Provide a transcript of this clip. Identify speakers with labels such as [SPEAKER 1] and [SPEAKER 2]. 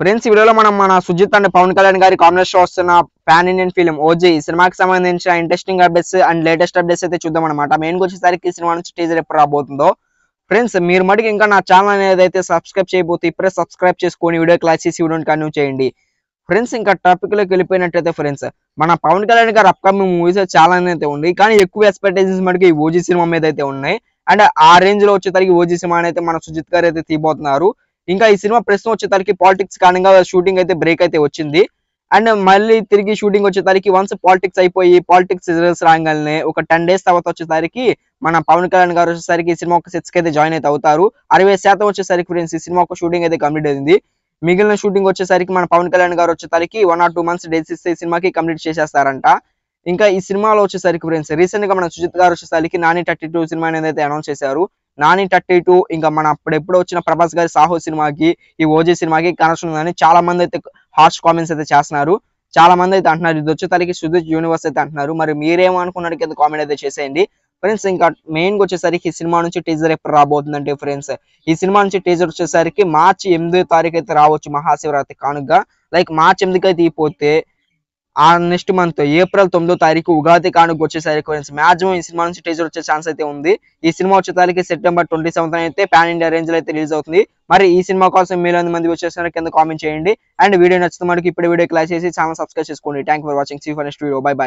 [SPEAKER 1] friends ఈ వీడియోలో మనం మన సుజిత్ అండ్ పవన్ కళ్యాణ్ గారి కాంబినేషన్ వస్తున్న పాన్ ఇండియన్ ఫిలిం ఓజీ ఈ సినిమాకి సంబంధించిన interesting updates and latest updates అయితే చూద్దాం అనమాట మెయిన్ వచ్చేసరికి ఈ సినిమా నుంచి టీజర్ ఎప్పుడు రాబోతుందో ఫ్రెండ్స్ మీరు మటుకు ఇంకా నా ఛానల్ అనేది అయితే సబ్స్క్రైబ్ చేయబోతే ఇప్పుడే సబ్స్క్రైబ్ చేసుకొని వీడియో క్లాస్ చేసి వీడియోని కన్యూ చేయండి ఫ్రెండ్స్ ఇంకా టాపిక్ లోకి వెళ్ళిపోయినట్టయితే ఫ్రెండ్స్ మన పవన్ కళ్యాణ్ గారి అప్కమింగ్ మూవీస్ చాలా అయితే ఉంది కానీ ఎక్కువ ఎక్స్పెక్టేషన్స్ మటుకు ఈ ఓజీ సినిమా మీద అయితే ఉన్నాయి అండ్ ఆ రేంజ్ లో వచ్చేసరికి ఓజీ సినిమా అయితే మన సుజిత్ గారు అయితే తీయబోతున్నారు ఇంకా ఈ సినిమా ప్రస్తుతం వచ్చేసరికి పాలిటిక్స్ కారణంగా షూటింగ్ అయితే బ్రేక్ అయితే వచ్చింది అండ్ మళ్ళీ తిరిగి షూటింగ్ వచ్చేసరికి వన్స్ పాలిటిక్స్ అయిపోయి పాలిటిక్స్ రిజల్ట్స్ రాగానే ఒక టెన్ డేస్ తర్వాత వచ్చేసరికి మన పవన్ కళ్యాణ్ గారు వచ్చేసరికి ఈ సినిమా ఒక కి అయితే జాయిన్ అయితే అవుతారు అరవై శాతం వచ్చేసరికి ఫ్రెండ్స్ ఈ సినిమా ఒక షూటింగ్ అయితే కంప్లీట్ అయింది మిగిలిన షూటింగ్ వచ్చేసరికి మన పవన్ కళ్యాణ్ గారు వచ్చేసరికి one or two months days ఇస్తే ఈ సినిమాకి కంప్లీట్ చేసేస్తారంట ఇంకా ఈ సినిమాలో వచ్చేసరికి ఫ్రెండ్స్ రీసెంట్ గా మన సుజిత్ గారు వచ్చేసరికి నాని థర్టీ టూ సినిమా అనేది అయితే అనౌన్స్ చేశారు నాని థర్టీ టూ ఇంకా మన అప్పుడు ఎప్పుడు వచ్చిన ప్రభాస్ గారి సాహో సినిమాకి ఈ ఓజీ సినిమాకి కనెక్షన్ ఉందని చాలా మంది అయితే హార్ష్ కామెంట్స్ అయితే చేస్తున్నారు చాలా మంది అయితే అంటున్నారు ఇది వచ్చేసరికి సుజిత్ యూనివర్స్ అయితే అంటున్నారు మరి మీరేమనుకున్నారు కింద కామెంట్ అయితే చేసేయండి ఫ్రెండ్స్ ఇంకా మెయిన్ వచ్చేసరికి ఈ సినిమా నుంచి టీజర్ ఎప్పుడు రాబోతుందంటే ఫ్రెండ్స్ ఈ సినిమా నుంచి టీజర్ వచ్చేసరికి మార్చి ఎనిమిదో తారీఖు అయితే రావచ్చు మహాశివరాత్రి కానుక లైక్ మార్చి ఎనిమిదికి అయితే అయిపోతే ఆ నెక్స్ట్ మంత్ ఏప్రిల్ తొమ్మిదో తారీఖు ఉగాది కానుక వచ్చేసరికి మ్యాక్సిమం ఈ సినిమా నుంచి టీజర్ వచ్చే ఛాన్స్ అయితే ఉంది ఈ సినిమా వచ్చే తారీఖు సెప్టెంబర్ ట్వంటీ సెవెంత్ అయితే పాన్ ఇండియా రేంజ్ లో అయితే రిలీజ్ అవుతుంది మరి ఈ సినిమా కోసం మీలో మంది వచ్చేసిన కింద కామెంట్ చేయండి అండ్ వీడియో నచ్చిన మనకి ఇప్పుడు వీడియో క్లాస్ చేసి ఛానల్ సబ్స్క్రైబ్ చేసుకోండి thank for watching see for next video bye by